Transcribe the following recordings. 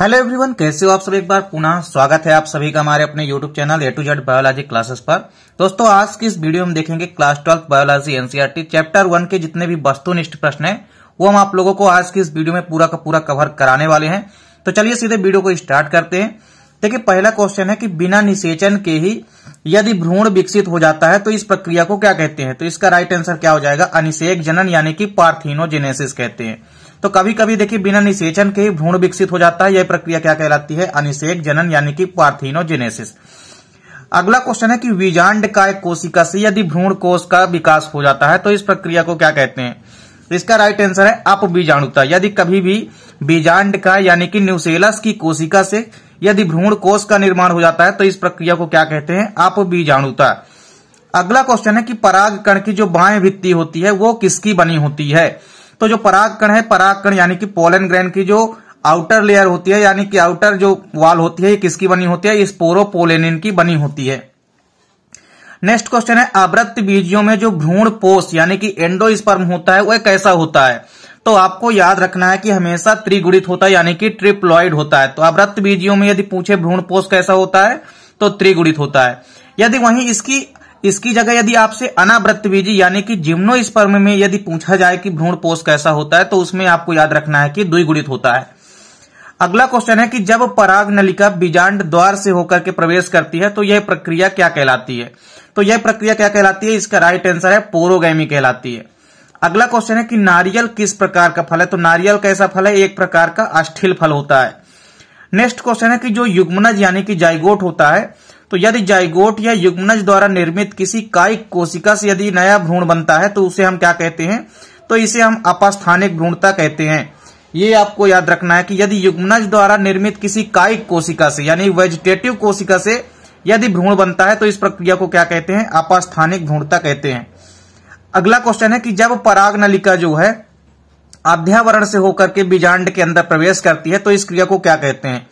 hello everyone कैसे हो आप सब एक बार पुनः स्वागत है आप सभी का हमारे अपने YouTube channel A to Z biology classes पर दोस्तों आज की इस वीडियो में देखेंगे class twelfth biology NCERT chapter one के जितने भी वस्तुनिष्ठ प्रश्न हैं वो हम आप लोगों को आज की इस वीडियो में पूरा का पूरा कवर कराने वाले हैं तो चलिए सीधे वीडियो को स्टार्ट करते हैं देखिए पहला क्वेश्चन है कि बिना निषेचन के ही यदि भ्रूण विकसित हो जाता है तो इस प्रक्रिया को क्या कहते हैं तो इसका राइट आंसर क्या हो जाएगा अनिषेक जनन यानी कि पार्थिनोजेनेसिस कहते हैं तो कभी कभी देखिए बिना निषेचन के भ्रूण विकसित हो जाता है यह प्रक्रिया क्या कहलाती है अनिषेक जनन यानी कि पार्थिनोजेनेसिस अगला क्वेश्चन है कि विजांड काय कोशिका से यदि भ्रूण कोष का विकास हो जाता है तो इस प्रक्रिया को क्या कहते हैं तो इसका राइट आंसर है अपबीजाणुता यदि कभी भी बीजांड का यानी कि न्यूसेलस की कोशिका से यदि भ्रूण कोष का निर्माण हो जाता है तो इस प्रक्रिया को क्या कहते हैं अपबीजाणुता अगला क्वेश्चन है कि पराग कण की जो बाएं भित्ति होती है वो किसकी बनी होती है तो जो पराग कण है पराग कण यानी कि पोलन ग्रैंड की जो आउटर लेयर होती है यानी कि आउटर जो वाल होती है किसकी बनी होती है स्पोरोपोलेनिन की बनी होती है नेक्स्ट क्वेश्चन है आवृत्त बीजियों में जो भ्रूण पोष यानी कि एंडोस्पर्म होता है वह कैसा होता है तो आपको याद रखना है कि हमेशा त्रिगुणित होता है यानी कि ट्रिप्लॉइड होता है तो आवृत्त बीजियों में यदि पूछे भ्रूण पोष कैसा होता है तो त्रिगुणित होता है यदि वहीं इसकी इसकी जगह यदि आपसे अनावृत बीजी यानी कि स्पर्म में यदि पूछा जाए कि भ्रूण पोष कैसा होता है तो उसमें आपको याद रखना है कि द्विगुणित होता है अगला क्वेश्चन है कि जब पराग नलिका बीजांड द्वार से होकर के प्रवेश करती है तो यह प्रक्रिया क्या कहलाती है तो यह प्रक्रिया क्या कहलाती है इसका राइट आंसर है पोरोगैमी कहलाती है अगला क्वेश्चन है कि नारियल किस प्रकार का फल है तो नारियल कैसा फल है एक प्रकार का अस्थिल फल होता है नेक्स्ट क्वेश्चन है कि जो युग्मनज यानी कि जाइगोट होता है तो यदि जायगोट या युग्मनज द्वारा निर्मित किसी कायिक कोशिका से यदि नया भ्रूण बनता है तो उसे हम क्या कहते हैं तो इसे हम अपस्थानिक भ्रूणता कहते हैं ये आपको याद रखना है कि यदि युग्मनज द्वारा निर्मित किसी कायिक कोशिका से यानी वेजिटेटिव कोशिका से यदि भ्रूण बनता है तो इस प्रक्रिया को क्या कहते हैं अपास्थानिक भ्रूणता कहते हैं अगला क्वेश्चन है कि जब पराग नलिका जो है अध्यावरण से होकर के बीजांड के अंदर प्रवेश करती है तो इस क्रिया को क्या कहते हैं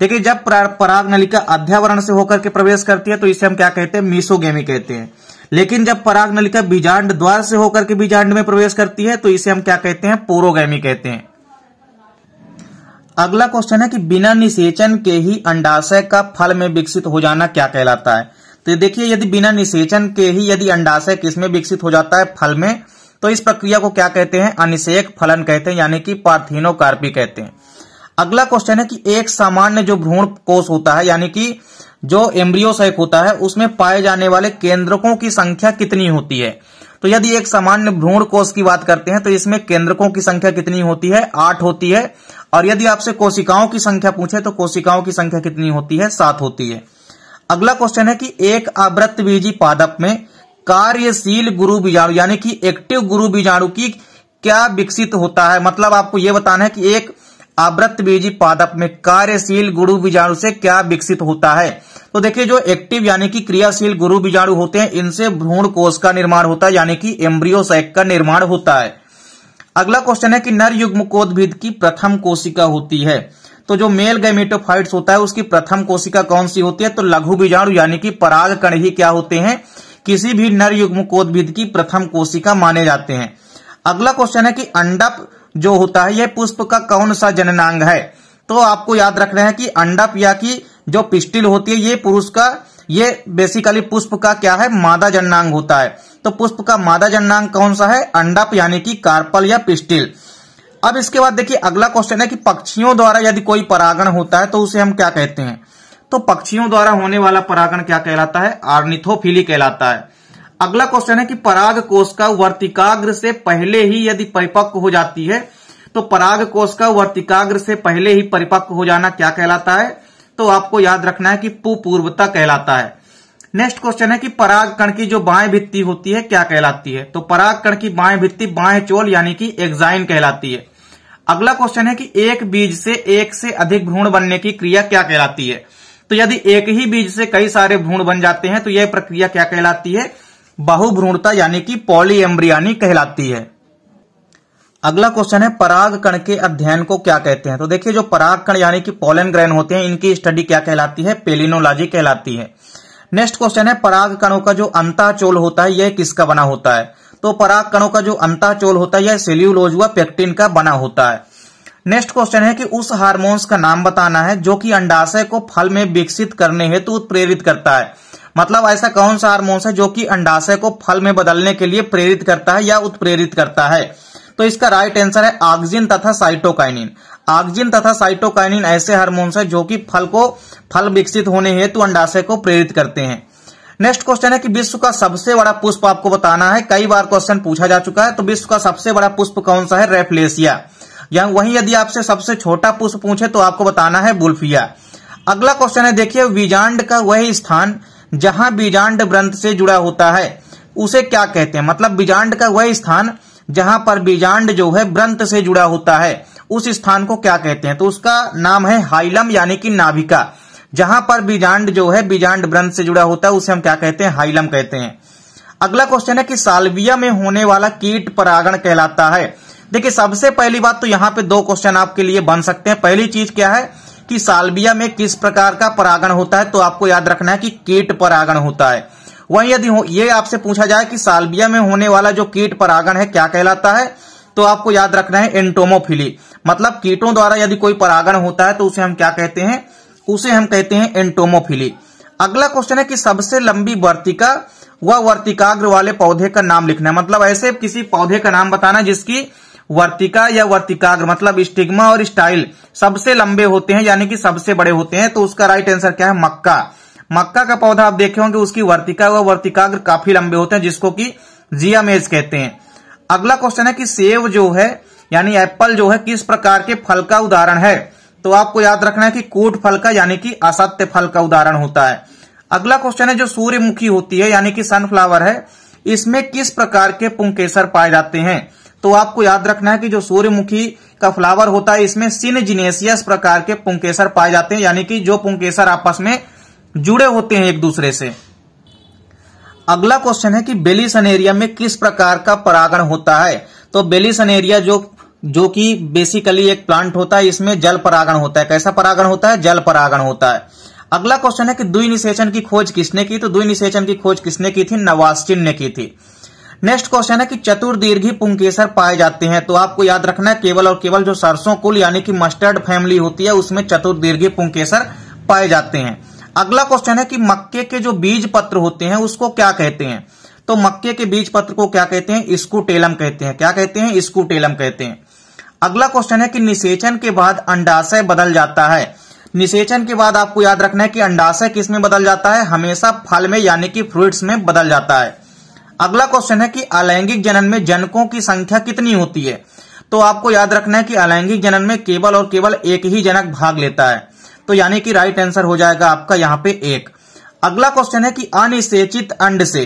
देखिए जब पराग नलिका अध्यावरण से होकर के प्रवेश करती है तो इसे हम क्या कहते हैं मीसोगेमी कहते हैं लेकिन जब पराग नलिका बीजांड द्वार से होकर के बीजांड में प्रवेश करती है तो इसे हम क्या कहते हैं पोरोगेमी कहते हैं अगला क्वेश्चन है कि बिना निषेचन के ही अंडाशय का फल में विकसित हो जाना क्या कहलाता है तो देखिए यदि बिना निषेचन के ही यदि अंडाशय किसमें विकसित हो जाता है फल में तो इस प्रक्रिया को क्या कहते हैं अनिषेक फलन कहते हैं यानी कि पार्थिनोकार्पी कहते हैं अगला क्वेश्चन है कि एक सामान्य जो भ्रूण कोष होता है यानी कि जो एम्ब्रियोसाइक होता है उसमें पाए जाने वाले केंद्रकों की संख्या कितनी होती है तो यदि एक सामान्य भ्रूण कोष की बात करते हैं तो इसमें केंद्रकों की संख्या कितनी होती है आठ होती है और यदि आपसे कोशिकाओं की संख्या पूछे तो कोशिकाओं की संख्या कितनी होती है सात होती है अगला क्वेश्चन है कि एक आवृत बीजी पादप में कार्यशील गुरु बीजाणु यानी कि एक्टिव गुरु बीजाणु की क्या विकसित होता है मतलब आपको यह बताना है कि एक आवृत बीजी पादप में कार्यशील गुरु बीजाणु से क्या विकसित होता है तो देखिए जो एक्टिव यानी कि क्रियाशील गुरु बीजाणु होते हैं इनसे भ्रूण कोष का निर्माण होता है यानी कि एम्ब्रियो सैक का निर्माण होता है अगला क्वेश्चन है कि नर युग्म कोदभिद की प्रथम कोशिका होती है तो जो मेल गैमेटोफाइट होता है उसकी प्रथम कोशिका कौन सी होती है तो लघु बीजाणु यानी कि पराग कण ही क्या होते हैं किसी भी नर युग्म कोदभिद की प्रथम कोशिका माने जाते हैं अगला क्वेश्चन है कि अंडा जो होता है यह पुष्प का कौन सा जननांग है तो आपको याद रखना है कि अंडप या की जो पिस्टिल होती है ये पुरुष का ये बेसिकली पुष्प का क्या है मादा जननांग होता है तो पुष्प का मादा जननांग कौन सा है अंडप यानी कि कार्पल या पिस्टिल अब इसके बाद देखिए अगला क्वेश्चन है कि पक्षियों द्वारा यदि कोई परागण होता है तो उसे हम क्या कहते हैं तो पक्षियों द्वारा होने वाला परागण क्या कहलाता है आर्निथोफिली कहलाता है अगला क्वेश्चन है कि पराग कोष का वर्तिकाग्र से पहले ही यदि परिपक्व हो जाती है तो पराग कोष का वर्तिकाग्र से पहले ही परिपक्व हो जाना क्या कहलाता है तो आपको याद रखना है कि पुपूर्वता कहलाता है नेक्स्ट क्वेश्चन है कि पराग कण की जो बाएं भित्ति होती है क्या कहलाती है तो पराग कण की बाएं भित्ति बाएं चोल यानी कि एग्जाइन कहलाती है अगला क्वेश्चन है कि एक बीज से एक से अधिक भ्रूण बनने की क्रिया क्या कहलाती है तो यदि एक ही बीज से कई सारे भ्रूण बन जाते हैं तो यह प्रक्रिया क्या कहलाती है बहुभ्रूणता यानी कि पॉलीएम्ब्रियानी कहलाती है अगला क्वेश्चन है पराग कण के अध्ययन को क्या कहते हैं तो देखिए जो पराग कण यानी कि पोलन ग्रहण होते हैं इनकी स्टडी क्या कहलाती है पेलिनोलॉजी कहलाती है नेक्स्ट क्वेश्चन है पराग कणों का जो अंताचोल होता है यह किसका बना होता है तो पराग कणों का जो अंताचोल होता है यह सेल्यूलोज व पेक्टिन का बना होता है नेक्स्ट क्वेश्चन है कि उस हार्मोन्स का नाम बताना है जो कि अंडाशय को फल में विकसित करने हेतु उत्प्रेरित करता है मतलब ऐसा कौन सा हार्मोन्स है जो कि अंडाशय को फल में बदलने के लिए प्रेरित करता है या उत्प्रेरित करता है तो इसका राइट आंसर है ऑक्सीजन तथा साइटोकाइनिन ऑक्सीजन तथा साइटोकाइनिन ऐसे हार्मोन है जो कि फल को फल विकसित होने हेतु अंडाशय को प्रेरित करते हैं नेक्स्ट क्वेश्चन है कि विश्व का सबसे बड़ा पुष्प आपको बताना है कई बार क्वेश्चन पूछा जा चुका है तो विश्व का सबसे बड़ा पुष्प कौन सा है रेफलेसिया या वहीं यदि आपसे सबसे छोटा पुष्प पूछे तो आपको बताना है बुल्फिया अगला क्वेश्चन है देखिए विजांड का वही स्थान जहां बीजांड ग्रंथ से जुड़ा होता है उसे क्या कहते हैं मतलब बीजांड का वह स्थान जहां पर बीजांड जो है ग्रंथ से जुड़ा होता है उस स्थान को क्या कहते हैं तो उसका नाम है हाइलम यानी कि नाभिका जहां पर बीजांड जो है बीजांड ग्रंथ से जुड़ा होता है उसे हम क्या कहते हैं हाइलम कहते हैं अगला क्वेश्चन है कि सालविया में होने वाला कीट परागण कहलाता है देखिए सबसे पहली बात तो यहाँ पे दो क्वेश्चन आपके लिए बन सकते हैं पहली चीज क्या है कि साल्बिया में किस प्रकार का परागण होता है तो आपको याद रखना है कि कीट परागण होता है वहीं यदि ये आपसे पूछा जाए कि साल्बिया में होने वाला जो कीट परागण है क्या कहलाता है तो आपको याद रखना है एंटोमोफिली मतलब कीटों द्वारा यदि कोई परागण होता है तो उसे हम क्या कहते हैं उसे हम कहते हैं एंटोमोफिली अगला क्वेश्चन है कि सबसे लंबी वर्तिका व वर्तिकाग्र वाले पौधे का नाम लिखना है मतलब ऐसे किसी पौधे का नाम बताना जिसकी वर्तिका या वर्तिकाग्र मतलब स्टिग्मा और स्टाइल सबसे लंबे होते हैं यानी कि सबसे बड़े होते हैं तो उसका राइट आंसर क्या है मक्का मक्का का पौधा आप देखे होंगे उसकी वर्तिका व वर्तिकाग्र काफी लंबे होते हैं जिसको कि जियामेज कहते हैं अगला क्वेश्चन है कि सेब जो है यानी एप्पल जो है किस प्रकार के फल का उदाहरण है तो आपको याद रखना है कि कोट फल का यानी कि असत्य फल का उदाहरण होता है अगला क्वेश्चन है जो सूर्यमुखी होती है यानी कि सनफ्लावर है इसमें किस प्रकार के पुंकेसर पाए जाते हैं तो आपको याद रखना है कि जो सूर्यमुखी का फ्लावर होता है इसमें सिनजिनेसियस प्रकार के पुंकेसर पाए जाते हैं यानी कि जो पुंकेसर आपस में जुड़े होते हैं एक दूसरे से अगला क्वेश्चन है कि बेलिसन में किस प्रकार का परागण होता है तो बेलिसन जो जो कि बेसिकली एक प्लांट होता है इसमें जल परागण होता है कैसा परागण होता है जल परागण होता है अगला क्वेश्चन है कि निषेचन की खोज किसने की तो निषेचन की खोज किसने की थी नवास्टिन ने की थी नेक्स्ट क्वेश्चन है कि चतुर्दीर्घी पुंकेसर पाए जाते हैं तो आपको याद रखना है केवल और केवल जो सरसों कुल यानी कि मस्टर्ड फैमिली होती है उसमें चतुर्दीर्घी पुंकेसर पाए जाते हैं अगला क्वेश्चन है कि मक्के के जो बीज पत्र होते हैं उसको क्या कहते हैं तो मक्के के बीज पत्र को क्या कहते हैं स्कूटेलम कहते हैं क्या कहते हैं स्कूटेलम कहते हैं अगला क्वेश्चन है कि निषेचन के बाद अंडाशय बदल जाता है निषेचन के बाद आपको याद रखना है कि अंडाशय किसमें बदल जाता है हमेशा फल में यानी कि फ्रूट्स में बदल जाता है अगला क्वेश्चन है कि अलैंगिक जनन में जनकों की संख्या कितनी होती है तो आपको याद रखना है कि अलैंगिक जनन में केवल और केवल एक ही जनक भाग लेता है तो यानी कि राइट आंसर हो जाएगा आपका यहाँ पे एक अगला क्वेश्चन है कि अनिषेचित अंड से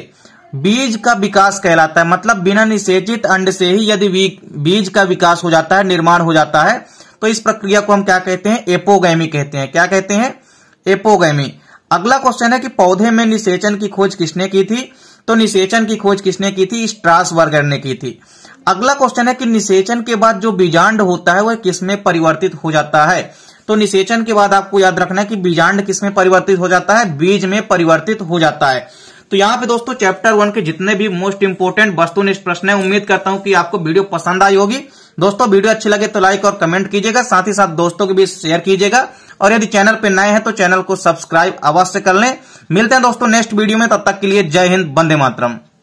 बीज का विकास कहलाता है मतलब बिना निषेचित अंड से ही यदि बीज का विकास हो जाता है निर्माण हो जाता है तो इस प्रक्रिया को हम क्या कहते हैं एपोगैमी कहते हैं क्या कहते हैं एपोगैमी अगला क्वेश्चन है कि पौधे में निषेचन की खोज किसने की थी तो निषेचन की खोज किसने की थी स्ट्रास वर्गर ने की थी अगला क्वेश्चन है कि निषेचन के बाद जो बीजांड होता है वह किसमें परिवर्तित हो जाता है तो निषेचन के बाद आपको याद रखना है कि बीजांड किसमें परिवर्तित हो जाता है बीज में परिवर्तित हो जाता है तो यहाँ पे दोस्तों चैप्टर वन के जितने भी मोस्ट इंपोर्टेंट वस्तु प्रश्न है उम्मीद करता हूं कि आपको वीडियो पसंद आई होगी दोस्तों वीडियो अच्छी लगे तो लाइक और कमेंट कीजिएगा साथ ही साथ दोस्तों के बीच शेयर कीजिएगा और यदि चैनल पर नए हैं तो चैनल को सब्सक्राइब अवश्य कर लें मिलते हैं दोस्तों नेक्स्ट वीडियो में तब तक के लिए जय हिंद बंदे मातरम